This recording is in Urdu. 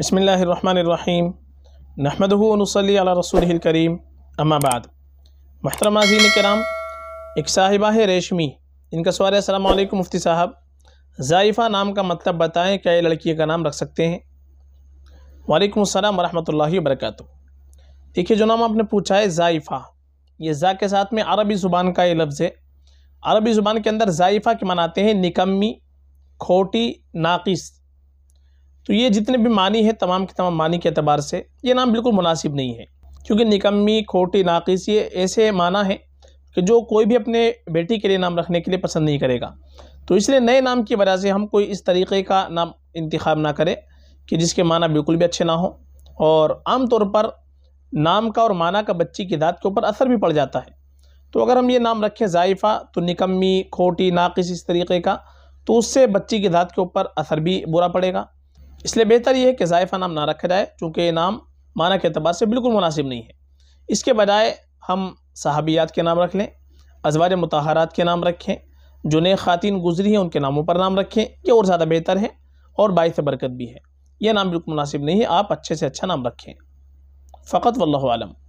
بسم اللہ الرحمن الرحیم نحمد نصلی علی رسول الکریم اما بعد محترم ازیم کرام ایک صاحبہ ہے ریشمی ان کا سوال ہے السلام علیکم مفتی صاحب ضائفہ نام کا مطلب بتائیں کیا یہ لڑکی کا نام رکھ سکتے ہیں وعلیکم السلام ورحمۃ اللہ وبرکاتہ دیکھیے جو نام آپ نے پوچھا ہے ضائفہ یہ زا کے ساتھ میں عربی زبان کا یہ لفظ ہے عربی زبان کے اندر ضائفہ کے مناتے ہیں نکمی کھوٹی ناقص تو یہ جتنے بھی معنی ہیں تمام کے تمام معنی کے اعتبار سے یہ نام بالکل مناسب نہیں ہے کیونکہ نکمی کھوٹی ناقص یہ ایسے معنی ہیں کہ جو کوئی بھی اپنے بیٹی کے لیے نام رکھنے کے لیے پسند نہیں کرے گا تو اس لیے نئے نام کی وجہ سے ہم کوئی اس طریقے کا نام انتخاب نہ کرے کہ جس کے معنی بالکل بھی اچھے نہ ہوں اور عام طور پر نام کا اور معنی کا بچی کی ذات کے اوپر اثر بھی پڑ جاتا ہے تو اگر ہم یہ نام رکھیں ضائفہ تو نکمی کھوٹی ناقص اس طریقے کا تو اس سے بچی کی ذات کے اوپر اثر بھی برا پڑے گا اس لیے بہتر یہ ہے کہ زائفہ نام نہ رکھا جائے چونکہ یہ نام معنی کے اعتبار سے بالکل مناسب نہیں ہے اس کے بجائے ہم صحابیات کے نام رکھ لیں ازوار متحرات کے نام رکھیں جو نئے خواتین گزری ہیں ان کے ناموں پر نام رکھیں یہ اور زیادہ بہتر ہیں اور باعث برکت بھی ہے یہ نام بالکل مناسب نہیں ہے آپ اچھے سے اچھا نام رکھیں فقط واللہ عالم